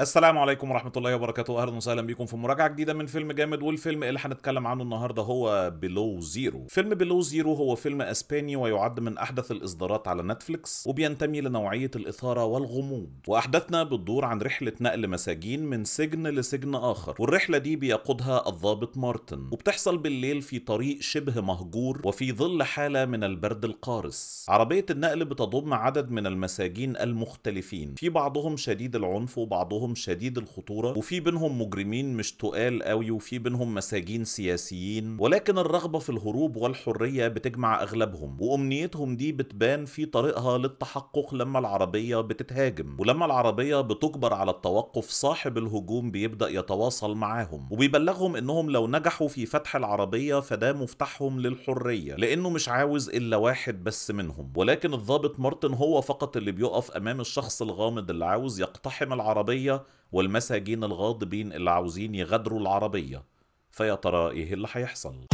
السلام عليكم ورحمة الله وبركاته أهلا وسهلا بيكم في مراجعة جديدة من فيلم جامد والفيلم اللي هنتكلم عنه النهاردة هو بلو زيرو فيلم بلو زيرو هو فيلم أسباني ويعد من أحدث الإصدارات على نتفليكس وبينتمي لنوعية الإثارة والغموض وأحداثنا بتدور عن رحلة نقل مساجين من سجن لسجن آخر والرحلة دي بيقودها الضابط مارتن وبتحصل بالليل في طريق شبه مهجور وفي ظل حالة من البرد القارس عربية النقل بتضم عدد من المساجين المختلفين في بعضهم شديد العنف وبعضهم بعضهم شديد الخطورة وفي بينهم مجرمين مش تقال قوي وفي بينهم مساجين سياسيين ولكن الرغبة في الهروب والحرية بتجمع أغلبهم وأمنيتهم دي بتبان في طريقها للتحقق لما العربية بتتهاجم ولما العربية بتجبر على التوقف صاحب الهجوم بيبدأ يتواصل معاهم وبيبلغهم إنهم لو نجحوا في فتح العربية فده مفتاحهم للحرية لأنه مش عاوز إلا واحد بس منهم ولكن الضابط مارتن هو فقط اللي بيقف أمام الشخص الغامض اللي عاوز يقتحم العربية والمساجين الغاضبين اللي عاوزين يغادروا العربية فيا ترى ايه اللي هيحصل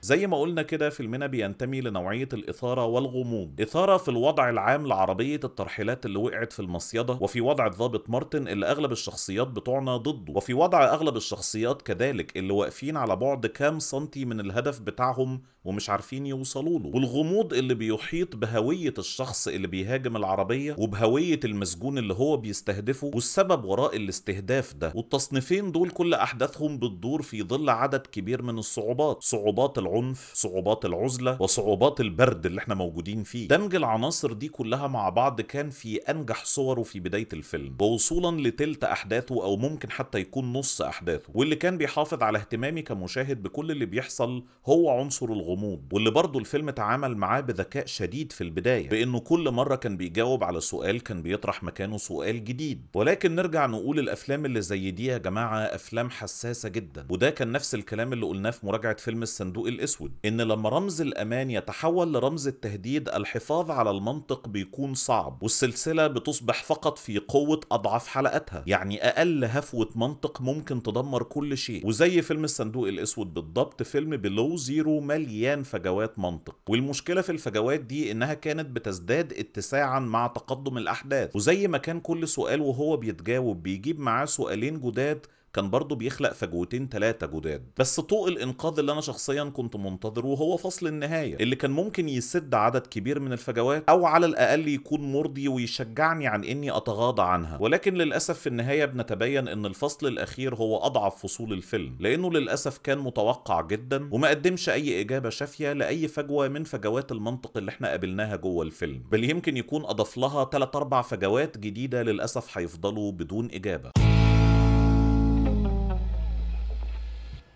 زي ما قلنا كده فيلمنا بينتمي لنوعية الإثارة والغموض إثارة في الوضع العام لعربية الترحيلات اللي وقعت في المصيدة وفي وضع الضابط مارتن اللي أغلب الشخصيات بتوعنا ضده وفي وضع أغلب الشخصيات كذلك اللي واقفين على بعد كام سنتي من الهدف بتاعهم ومش عارفين يوصلوا له والغموض اللي بيحيط بهوية الشخص اللي بيهاجم العربية وبهوية المسجون اللي هو بيستهدفه والسبب وراء الاستهداف ده والتصنيفين دول كل أحداثهم بتدور في ظل عدد كبير من الصعوبات صعوبات العنف صعوبات العزلة وصعوبات البرد اللي احنا موجودين فيه دمج العناصر دي كلها مع بعض كان في أنجح صوره في بداية الفيلم ووصولا لتلت أحداثه أو ممكن حتى يكون نص أحداثه واللي كان بيحافظ على اهتمامي كمشاهد بكل اللي بيحصل هو عنصر الغموض الغموض واللي برضه الفيلم اتعامل معاه بذكاء شديد في البداية بأنه كل مرة كان بيجاوب على سؤال كان بيطرح مكانه سؤال جديد ولكن نرجع نقول الأفلام اللي زي دي يا جماعة أفلام حساسة جدا وده كان نفس الكلام اللي قلناه في مراجعة فيلم الصندوق الأسود إن لما رمز الأمان يتحول لرمز التهديد الحفاظ على المنطق بيكون صعب والسلسلة بتصبح فقط في قوة أضعف حلقاتها يعني أقل هفوة منطق ممكن تدمر كل شيء وزي فيلم الصندوق الأسود بالضبط فيلم بلو زيرو مليان مليان فجوات منطق والمشكلة في الفجوات دي إنها كانت بتزداد اتساعا مع تقدم الأحداث وزي ما كان كل سؤال وهو بيتجاوب بيجيب معاه سؤالين جداد كان برضه بيخلق فجوتين ثلاثه جداد بس طوق الانقاذ اللي انا شخصيا كنت منتظره هو فصل النهايه اللي كان ممكن يسد عدد كبير من الفجوات او على الاقل يكون مرضي ويشجعني عن اني اتغاضى عنها ولكن للاسف في النهايه بنتبين ان الفصل الاخير هو اضعف فصول الفيلم لانه للاسف كان متوقع جدا وما قدمش اي اجابه شافيه لاي فجوه من فجوات المنطق اللي احنا قابلناها جوه الفيلم بل يمكن يكون اضاف لها 3 4 فجوات جديده للاسف هيفضلوا بدون اجابه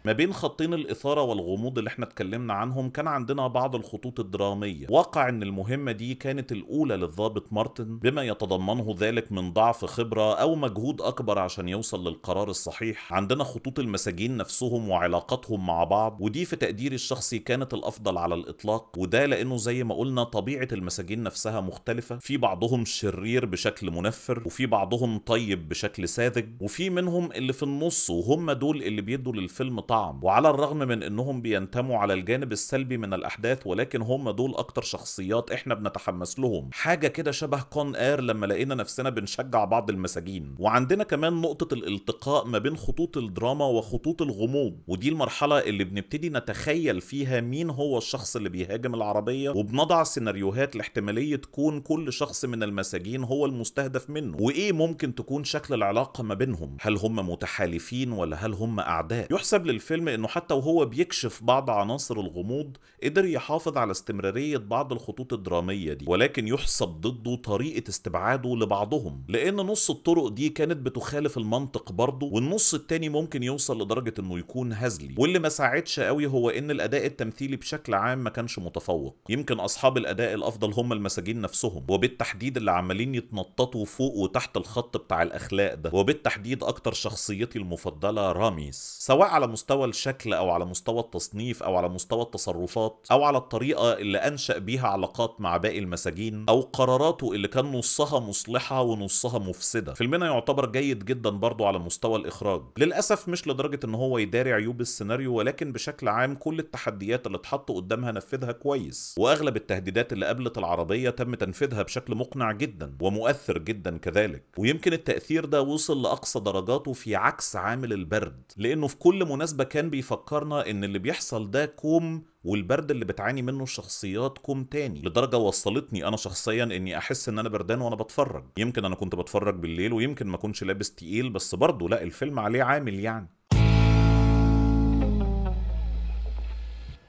ما بين خطين الاثاره والغموض اللي احنا اتكلمنا عنهم كان عندنا بعض الخطوط الدراميه واقع ان المهمه دي كانت الاولى للضابط مارتن بما يتضمنه ذلك من ضعف خبره او مجهود اكبر عشان يوصل للقرار الصحيح عندنا خطوط المساجين نفسهم وعلاقاتهم مع بعض ودي في تقديري الشخصي كانت الافضل على الاطلاق وده لانه زي ما قلنا طبيعه المساجين نفسها مختلفه في بعضهم شرير بشكل منفر وفي بعضهم طيب بشكل ساذج وفي منهم اللي في النص وهم دول اللي بيدوا للفيلم طعم طعم وعلى الرغم من انهم بينتموا على الجانب السلبي من الاحداث ولكن هم دول اكتر شخصيات احنا بنتحمس لهم حاجه كده شبه كون اير لما لقينا نفسنا بنشجع بعض المساجين وعندنا كمان نقطه الالتقاء ما بين خطوط الدراما وخطوط الغموض ودي المرحله اللي بنبتدي نتخيل فيها مين هو الشخص اللي بيهاجم العربيه وبنضع سيناريوهات لاحتماليه تكون كل شخص من المساجين هو المستهدف منه وايه ممكن تكون شكل العلاقه ما بينهم هل هم متحالفين ولا هل هم اعداء يحسب للفيلم الفيلم انه حتى وهو بيكشف بعض عناصر الغموض قدر يحافظ على استمرارية بعض الخطوط الدرامية دي ولكن يحسب ضده طريقة استبعاده لبعضهم لان نص الطرق دي كانت بتخالف المنطق برضه والنص التاني ممكن يوصل لدرجة انه يكون هزلي واللي ما ساعدش قوي هو ان الاداء التمثيلي بشكل عام ما كانش متفوق يمكن اصحاب الاداء الافضل هم المساجين نفسهم وبالتحديد اللي عمالين يتنططوا فوق وتحت الخط بتاع الاخلاق ده وبالتحديد اكتر شخصيتي المفضلة راميس سواء على مستوى مستوى الشكل او على مستوى التصنيف او على مستوى التصرفات او على الطريقه اللي انشا بيها علاقات مع باقي المساجين او قراراته اللي كان نصها مصلحه ونصها مفسده فيلمنا يعتبر جيد جدا برضو على مستوى الاخراج للاسف مش لدرجه ان هو يداري عيوب السيناريو ولكن بشكل عام كل التحديات اللي اتحط قدامها نفذها كويس واغلب التهديدات اللي قابلت العربيه تم تنفيذها بشكل مقنع جدا ومؤثر جدا كذلك ويمكن التاثير ده وصل لاقصى درجاته في عكس عامل البرد لانه في كل مناسبه بالمناسبة كان بيفكرنا إن اللي بيحصل ده كوم والبرد اللي بتعاني منه الشخصيات كوم تاني لدرجة وصلتني أنا شخصيا إني أحس إن أنا بردان وأنا بتفرج يمكن أنا كنت بتفرج بالليل ويمكن ما كنتش لابس تقيل بس برضه لا الفيلم عليه عامل يعني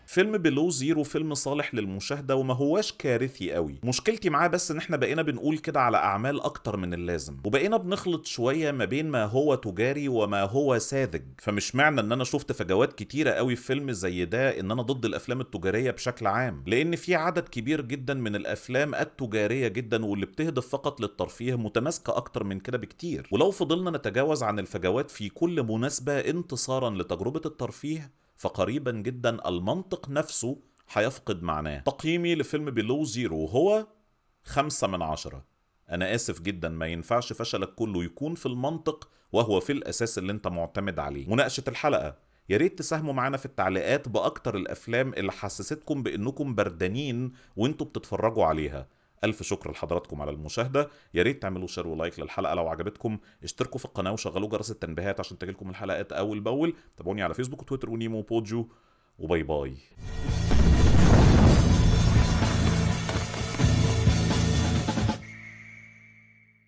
فيلم بلو زيرو فيلم صالح للمشاهده وما هواش كارثي قوي مشكلتي معاه بس ان احنا بقينا بنقول كده على اعمال اكتر من اللازم وبقينا بنخلط شويه ما بين ما هو تجاري وما هو ساذج فمش معنى ان انا شفت فجوات كتيره قوي في فيلم زي ده ان انا ضد الافلام التجاريه بشكل عام لان في عدد كبير جدا من الافلام التجاريه جدا واللي بتهدف فقط للترفيه متماسكه اكتر من كده بكتير ولو فضلنا نتجاوز عن الفجوات في كل مناسبه انتصارا لتجربه الترفيه فقريبا جدا المنطق نفسه هيفقد معناه تقييمي لفيلم بلو زيرو هو خمسة من عشرة أنا آسف جدا ما ينفعش فشلك كله يكون في المنطق وهو في الأساس اللي أنت معتمد عليه مناقشة الحلقة يا ريت تساهموا معانا في التعليقات باكتر الافلام اللي حسستكم بانكم بردانين وانتوا بتتفرجوا عليها الف شكر لحضراتكم على المشاهده يا ريت تعملوا شير ولايك للحلقه لو عجبتكم اشتركوا في القناه وشغلوا جرس التنبيهات عشان تجيلكم الحلقات اول باول تابعوني على فيسبوك وتويتر ونيمو وبودجو وباي باي